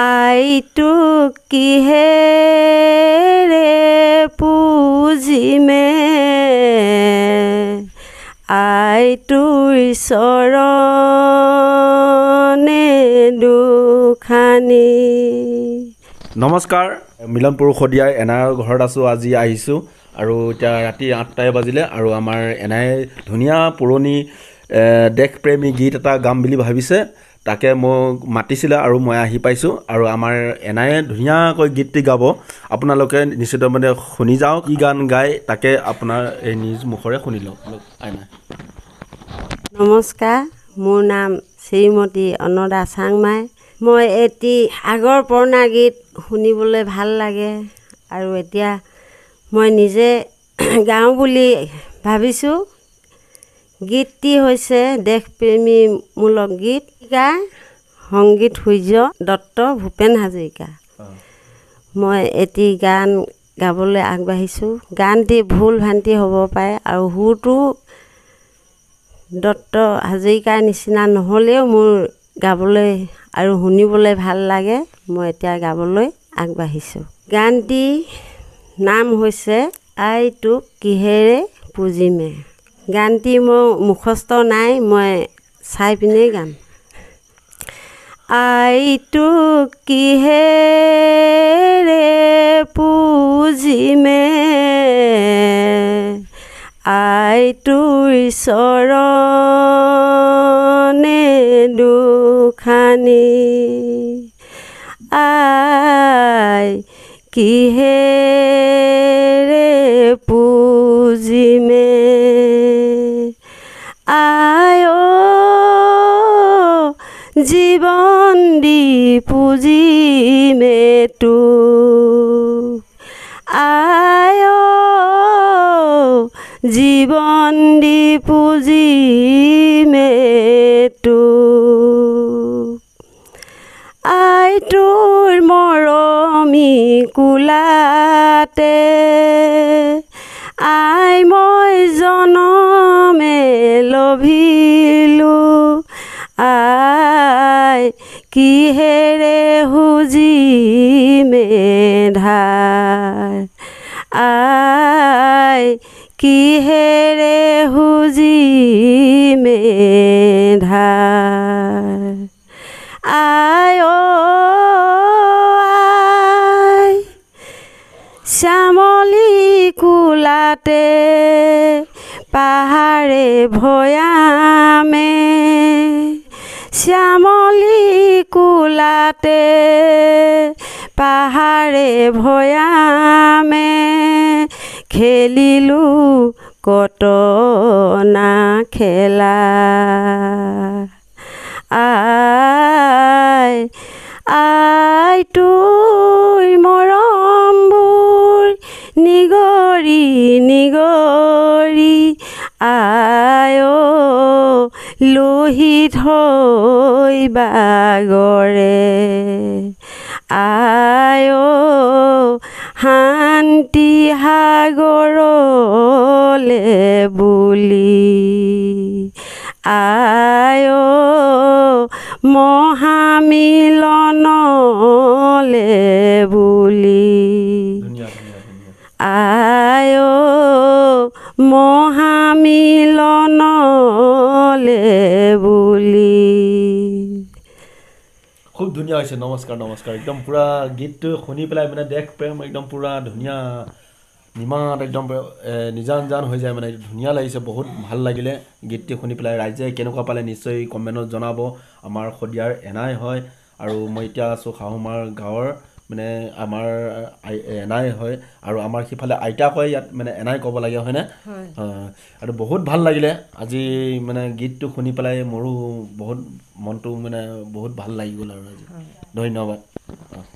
আইটো কিহেৰে পুজিমে আইটো ঈশ্বৰনে দুখানি নমস্কাৰ মিলন পুৰুষদিয়াই এনায়ৰ ঘৰত আছোঁ আজি আহিছোঁ আৰু এতিয়া ৰাতি আঠটাই বাজিলে আৰু আমাৰ এনাই ধুনীয়া পুৰণি দেশপ্ৰেমী গীত এটা গাম বুলি ভাবিছে তাকে মোক মাতিছিলে আৰু মই আহি পাইছোঁ আৰু আমাৰ এনায়ে ধুনীয়াকৈ গীতটি গাব আপোনালোকে নিশ্চিত মানে শুনি যাওঁ কি গান গায় তাকে আপোনাৰ এই নিজ মুখৰে শুনি লওক নমস্কাৰ মোৰ নাম শ্ৰীমতী অনদা চাংমাই মই এটি আগৰ পুৰণা গীত শুনিবলৈ ভাল লাগে আৰু এতিয়া মই নিজে গাওঁ বুলি ভাবিছোঁ গীতটি হৈছে দেশপ্ৰেমীমূলক গীত গায় সংগীত সূৰ্য দত্ত ভূপেন হাজৰিকা মই এটি গান গাবলৈ আগবাঢ়িছোঁ গানটি ভুল ভান্তি হ'ব পাৰে আৰু সুৰটো দত্ত হাজৰিকাৰ নিচিনা নহ'লেও মোৰ গাবলৈ আৰু শুনিবলৈ ভাল লাগে মই এতিয়া গাবলৈ আগবাঢ়িছোঁ গানটিৰ নাম হৈছে আই তোক কিহেৰে পুঁজিমে গানটি মোৰ মুখস্থ নাই মই চাই পিনে গাম আইটো কিহে ৰে পুজিমে আইটো ঈশ্বৰনে দুখানি আই কিহে জীৱন দি পুঁজি মেটো আয় জীৱন দি পুঁজি মেটো আইটোৰ মৰমি কোলাতে আই মই জনমে লভি কি হেরে হুজি মেধার আয় কি হেরে হুজি মেধার আয় ও শ্যামলি কুলাতে পাহাড়ে ভয়ামে শ্যামলি কুলাতে পাহাড়ে ভয়ামে খেলিলু কত না খেলা আই আই তুই মৰমবোৰ নিগৰি নিগৰি আই লোহিত হৈ বাগৰে আয় শান্তি সাগৰলে বুলি আয় মহামিলনলে বুলি আয় মহামিলনলে বুলি খুব ধুনীয়া হৈছে নমস্কাৰ নমস্কাৰ একদম পূৰা গীতটো শুনি পেলাই মানে দেশ প্ৰেম একদম পূৰা ধুনীয়া নিমাত একদম নিজান জান হৈ যায় মানে ধুনীয়া লাগিছে বহুত ভাল লাগিলে গীতটি শুনি পেলাই ৰাইজে কেনেকুৱা পালে নিশ্চয় কমেণ্টত জনাব আমাৰ শদিয়াৰ এনাই হয় আৰু মই এতিয়া আছোঁ শাহুমাৰ গাঁৱৰ মানে আমাৰ এনাই হয় আৰু আমাৰ সিফালে আইতা হয় ইয়াত মানে এনাই ক'ব লাগে হয়নে আৰু বহুত ভাল লাগিলে আজি মানে গীতটো শুনি পেলাই মোৰো বহুত মনটো মানে বহুত ভাল লাগি গ'ল আৰু আজি ধন্যবাদ